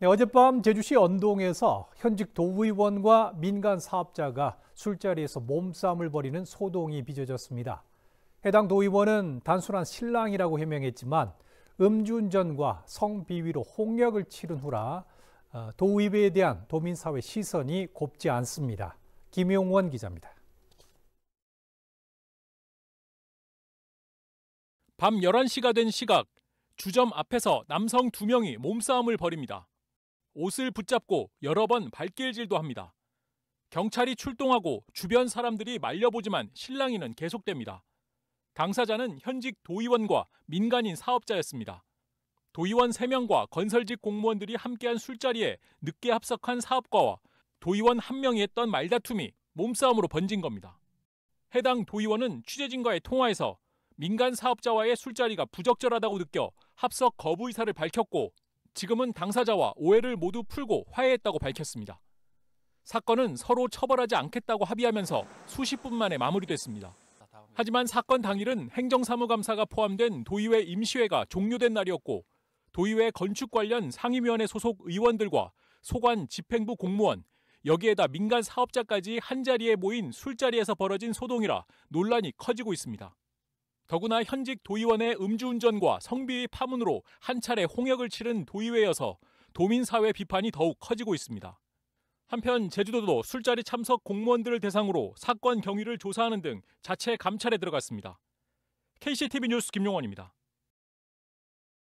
네, 어젯밤 제주시 언동에서 현직 도의원과 민간 사업자가 술자리에서 몸싸움을 벌이는 소동이 빚어졌습니다. 해당 도의원은 단순한 신랑이라고 해명했지만 음주운전과 성비위로 홍역을 치른 후라 어, 도의회에 대한 도민사회 시선이 곱지 않습니다. 김용원 기자입니다. 밤 11시가 된 시각, 주점 앞에서 남성 2명이 몸싸움을 벌입니다. 옷을 붙잡고 여러 번 발길질도 합니다. 경찰이 출동하고 주변 사람들이 말려보지만 실랑이는 계속됩니다. 당사자는 현직 도의원과 민간인 사업자였습니다. 도의원 3명과 건설직 공무원들이 함께한 술자리에 늦게 합석한 사업가와 도의원 1명이 했던 말다툼이 몸싸움으로 번진 겁니다. 해당 도의원은 취재진과의 통화에서 민간 사업자와의 술자리가 부적절하다고 느껴 합석 거부 의사를 밝혔고 지금은 당사자와 오해를 모두 풀고 화해했다고 밝혔습니다. 사건은 서로 처벌하지 않겠다고 합의하면서 수십 분 만에 마무리됐습니다. 하지만 사건 당일은 행정사무감사가 포함된 도의회 임시회가 종료된 날이었고 도의회 건축 관련 상임위원회 소속 의원들과 소관 집행부 공무원, 여기에다 민간 사업자까지 한자리에 모인 술자리에서 벌어진 소동이라 논란이 커지고 있습니다. 더구나 현직 도의원의 음주운전과 성비 파문으로 한 차례 홍역을 치른 도의회여서 도민사회 비판이 더욱 커지고 있습니다. 한편 제주도도 술자리 참석 공무원들을 대상으로 사건 경위를 조사하는 등 자체 감찰에 들어갔습니다. KCTV 뉴스 김용원입니다.